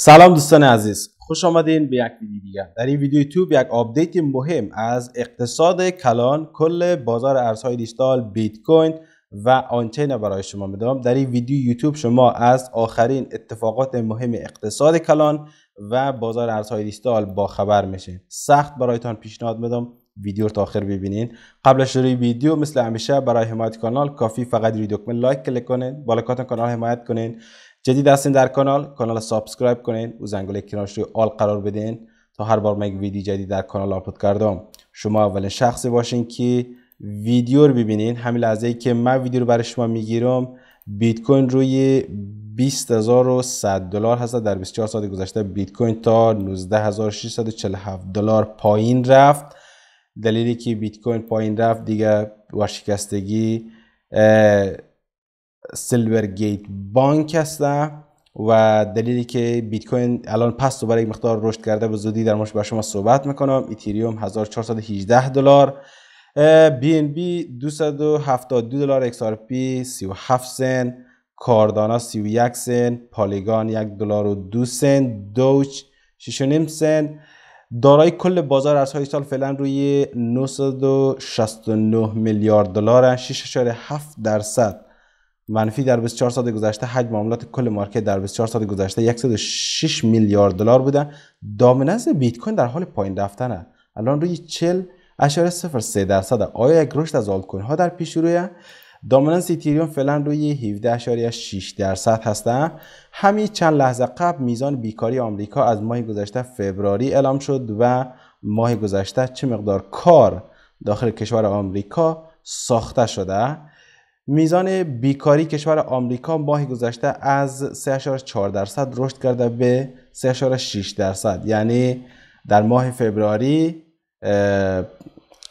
سلام دوستان عزیز خوش آمدین به یک ویدیو دیگر در این ویدیو یوتیوب یک آپدیت مهم از اقتصاد کلان کل بازار ارزهای دیجیتال بیت کوین و آنچین برای شما میدم در این ویدیو یوتیوب شما از آخرین اتفاقات مهم اقتصاد کلان و بازار ارزهای دیجیتال با خبر میشین سخت برایتان پیشنهاد میدم ویدیو رو تا آخر ببینین قبل از شروع ویدیو مثل همیشه برای حمایت کانال کافی فقط روی دکمه لایک کلیک کنین بالا کانال حمایت کنین جدید هستین در کانال کانال سابسکرایب کنین و زنگوله کنارش روی آل قرار بدین تا هر بار من ویدیو جدید در کانال آپلود کردم شما اولین شخصی باشین که ویدیو رو ببینین همین لحظه ای که من ویدیو رو برای شما میگیرم بیت کوین روی 20100 دلار هست در 24 ساعت گذشته بیت کوین تا 19647 دلار پایین رفت دلیلی که بیت کوین پایین رفت دیگه ورشکستگی سیلور گیت بانک هستم و دلیلی که بیت کوین الان پس دوباره یک مقدار رشد کرده به زودی در موردش با شما صحبت میکنم ایتریوم 1418 دلار بی ان بی 272 دلار ایکس آر پی 37 سن کاردانا 31 سن پالیگان 1 دلار و 2 سن دوچ 6.5 سن دارای کل بازار ارزهای سال فعلا روی 969 میلیارد دلار 6.7 درصد منفی در 24 سال گذشته حجم معاملات کل مارکت در 24 سال گذشته 106 میلیارد دلار بوده دامننس بیت کوین در حال پایین رفتنه الان روی 40 اشاره درصد آیا یک رشد از آلت ها در پیش رویه دامننس ایتریوم فعلا روی 17.6 درصد هسته همین چند لحظه قبل میزان بیکاری آمریکا از ماه گذشته فوریه اعلام شد و ماه گذشته چه مقدار کار داخل کشور آمریکا ساخته شده میزان بیکاری کشور آمریکا ماه گذشته از 3.4 درصد رشد کرده به 3.6 درصد یعنی در ماه فبراری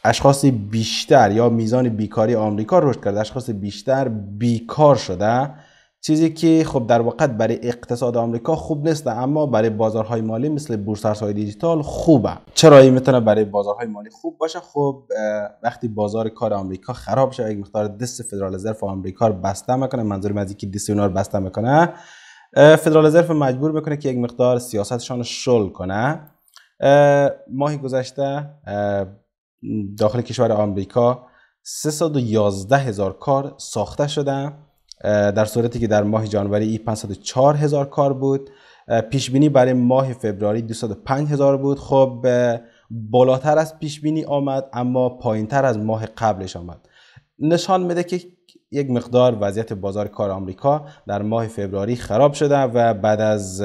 اشخاص بیشتر یا میزان بیکاری آمریکا رشد کرده اشخاص بیشتر بیکار شده چیزی که خب در واقع برای اقتصاد آمریکا خوب نیست اما برای بازارهای مالی مثل بورس ارزهای دیجیتال خوبه چرا این میتونه برای بازارهای مالی خوب باشه خب وقتی بازار کار آمریکا خراب شه یک مقدار دست فدرال رزرو آمریکا رو بسته میکنه منظور از اینکه دست اونها رو بسته میکنه فدرال رزرو مجبور میکنه که یک مقدار سیاستشان شل کنه ماهی گذشته داخل کشور آمریکا 311 هزار کار ساخته شده. در صورتی که در ماه جانوری ای 504 هزار کار بود پیش بینی برای ماه فبراری 205 هزار بود خب بالاتر از پیش بینی آمد اما پایینتر از ماه قبلش آمد نشان میده که یک مقدار وضعیت بازار کار آمریکا در ماه فبراری خراب شده و بعد از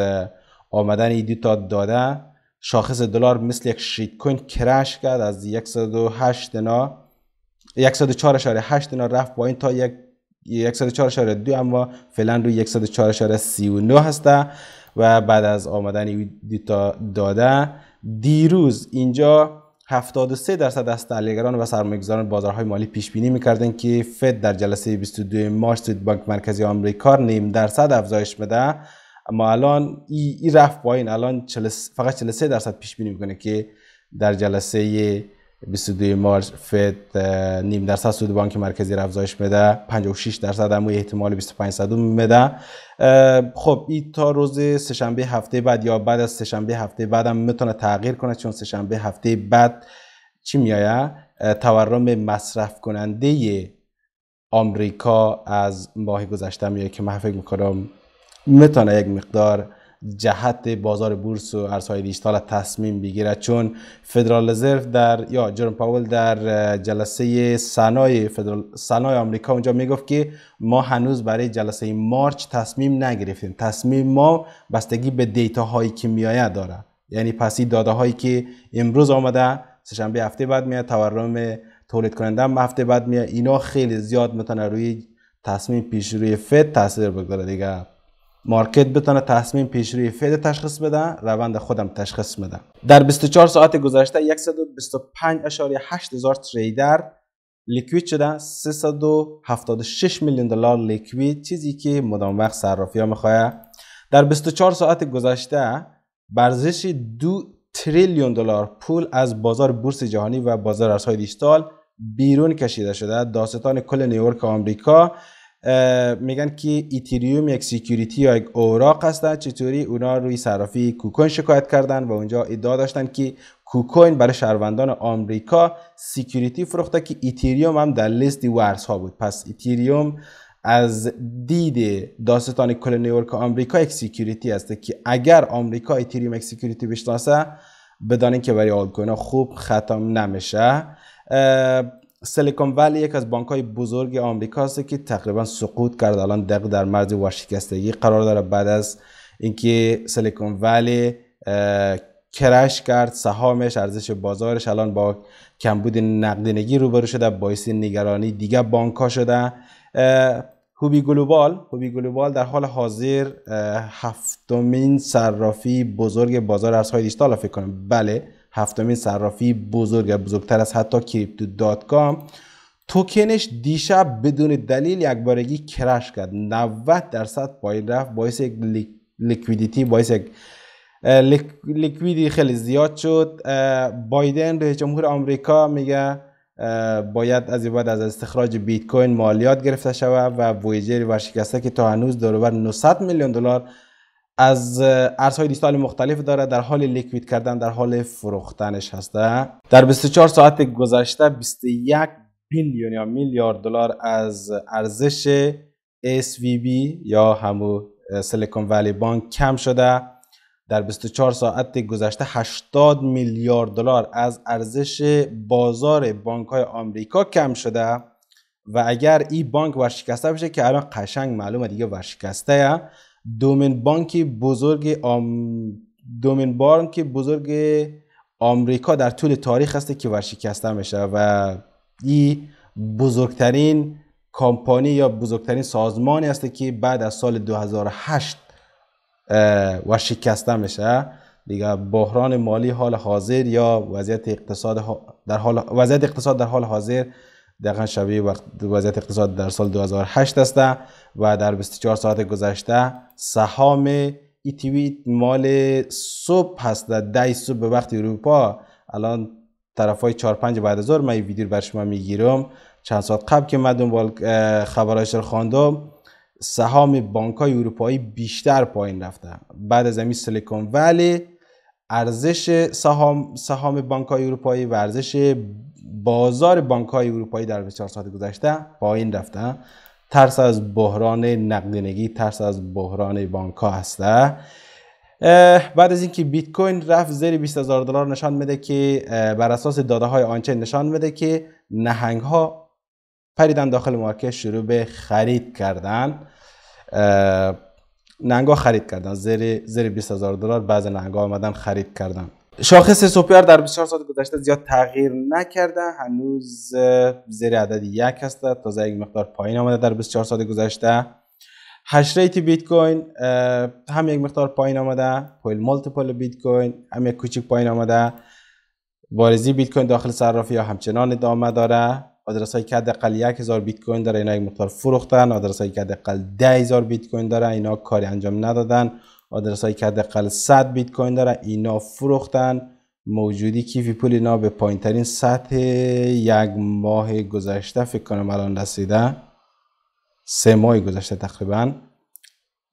آمدن این دو داده شاخص دلار مثل یک شیت کوین کرش کرد از 108 دنا 104.8 دنا رفت با این تا یک 104.2 اما فعلا روی 104.39 هسته و بعد از آمدن دیتا داده دیروز اینجا 73 درصد از تحلیلگران و سرمایه‌گذاران بازارهای مالی پیش بینی می‌کردن که فد در جلسه 22 مارس سود بانک مرکزی آمریکا نیم درصد افزایش بده اما الان این ای رفت پایین الان فقط 43 درصد پیش بینی میکنه که در جلسه 22 مارچ فد نیم درصد سود بانک مرکزی را افزایش میده 56 درصد هم احتمال 25 صد میده خب این تا روز سهشنبه هفته بعد یا بعد از سهشنبه هفته بعد هم میتونه تغییر کنه چون سهشنبه هفته بعد چی میایه تورم مصرف کننده آمریکا از ماه گذشته میایه که من فکر میکنم میتونه یک مقدار جهت بازار بورس و ارزهای دیجیتال تصمیم بگیرد چون فدرال رزرو در یا جرم پاول در جلسه سنای فدرال سنای آمریکا اونجا میگفت که ما هنوز برای جلسه مارچ تصمیم نگرفتیم تصمیم ما بستگی به دیتا هایی که میآید داره یعنی پسی داده هایی که امروز آمده سهشنبه هفته بعد میاد تورم تولید کننده هفته بعد میاد اینا خیلی زیاد میتونه روی تصمیم پیش روی فد تاثیر بگذاره دیگه مارکت بتونه تصمیم پیشروی فید تشخیص بده روند خودم تشخیص میده در 24 ساعت گذشته 125.8 هزار تریدر لیکوید شده 376 میلیون دلار لیکوید چیزی که مدام وقت صرافی ها در 24 ساعت گذشته برزش دو تریلیون دلار پول از بازار بورس جهانی و بازار ارزهای دیجیتال بیرون کشیده شده داستان کل نیویورک آمریکا میگن که ایتریوم یک سیکیوریتی یا یک اوراق هستن چطوری اونا روی صرافی کوکوین شکایت کردن و اونجا ادعا داشتن که کوکوین برای شهروندان آمریکا سیکیوریتی فروخته که ایتریوم هم در لیست ورس ها بود پس ایتریوم از دید داستان کل نیویورک آمریکا یک سیکیوریتی است که اگر آمریکا ایتریوم یک سیکیوریتی بشناسه بدانین که برای آلت خوب ختم نمیشه سیلیکون ولی یک از بانک های بزرگ آمریکاست که تقریبا سقوط کرد الان دق در مرز ورشکستگی قرار داره بعد از اینکه سیلیکون ولی کرش کرد سهامش ارزش بازارش الان با کمبود نقدینگی روبرو شده باعث نگرانی دیگه بانک ها شده هوبی گلوبال هوبی گلوبال در حال حاضر هفتمین صرافی بزرگ بازار ارزهای دیجیتال فکر کنم بله هفتمین صرافی بزرگ بزرگتر از حتی کریپتو دات کام توکنش دیشب بدون دلیل یک بارگی کرش کرد 90 درصد پایین رفت باعث یک لیکویدیتی باعث یک لیکویدی خیلی زیاد شد بایدن رئیس جمهور آمریکا میگه باید از بعد از استخراج بیت کوین مالیات گرفته شود و وویجر ورشکسته که تا هنوز بر 900 میلیون دلار از ارزهای دیجیتال مختلف داره در حال لیکوید کردن در حال فروختنش هسته در 24 ساعت گذشته 21 بیلیون یا میلیارد دلار از ارزش بی یا همو سیلیکون ولی بانک کم شده در 24 ساعت گذشته 80 میلیارد دلار از ارزش بازار بانک های آمریکا کم شده و اگر این بانک ورشکسته بشه که الان قشنگ معلومه دیگه ورشکسته دومین بانک بزرگ آم... دومین بانک بزرگ آمریکا در طول تاریخ هسته که ورشکسته میشه و این بزرگترین کمپانی یا بزرگترین سازمانی است که بعد از سال 2008 ورشکسته میشه دیگه بحران مالی حال حاضر یا وضعیت اقتصاد در حال وضعیت اقتصاد در حال حاضر دقیقا شبیه وقت وضعیت اقتصاد در سال 2008 است و در 24 ساعت گذشته سهام ایتیوی مال صبح هست در صبح به وقت اروپا الان طرف های 4 5 بعد از ظهر من ویدیو بر شما میگیرم چند ساعت قبل که من دنبال رو خواندم سهام بانک های اروپایی بیشتر پایین رفته بعد از همین سیلیکون ولی ارزش سهام سهام بانک های اروپایی و ارزش بازار بانک های اروپایی در 24 ساعت گذشته پایین رفته ترس از بحران نقدینگی ترس از بحران بانک ها هسته بعد از اینکه بیت کوین رفت زیر 20,000 هزار دلار نشان میده که بر اساس داده های آنچه نشان میده که نهنگ ها پریدن داخل مارکت شروع به خرید کردن نهنگ ها خرید کردن زیر زیر 20 هزار دلار بعضی نهنگ ها آمدن خرید کردن شاخص سوپیر در 24 ساعت گذشته زیاد تغییر نکرده هنوز زیر عدد یک هسته تازه یک مقدار پایین آمده در 24 ساعت گذشته هش ریت بیت کوین هم یک مقدار پایین آمده پول مولتیپل بیت کوین هم یک کوچک پایین آمده بارزی بیت کوین داخل صرافی ها همچنان ادامه داره آدرس های که حداقل 1000 بیت کوین داره اینا یک مقدار فروختن آدرس های قل حداقل 10000 بیت کوین داره اینا کاری انجام ندادن آدرس هایی که حداقل 100 بیت کوین داره اینا فروختن موجودی کیفی پول اینا به پایین ترین سطح یک ماه گذشته فکر کنم الان رسیده سه ماه گذشته تقریبا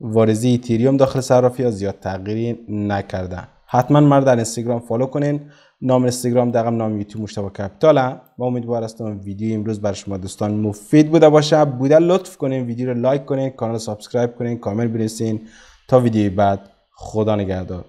وارزی ایتریوم داخل صرافی ها زیاد تغییری نکردن حتما مرد در اینستاگرام فالو کنین نام اینستاگرام دقم نام یوتیوب مشتبه کپیتال با امیدوار هستم ویدیو امروز برای شما دوستان مفید بوده باشه بوده لطف کنین ویدیو رو لایک کنین کانال سابسکرایب کنین کامل بنویسین تا ویدیوی بعد خدا نگهدار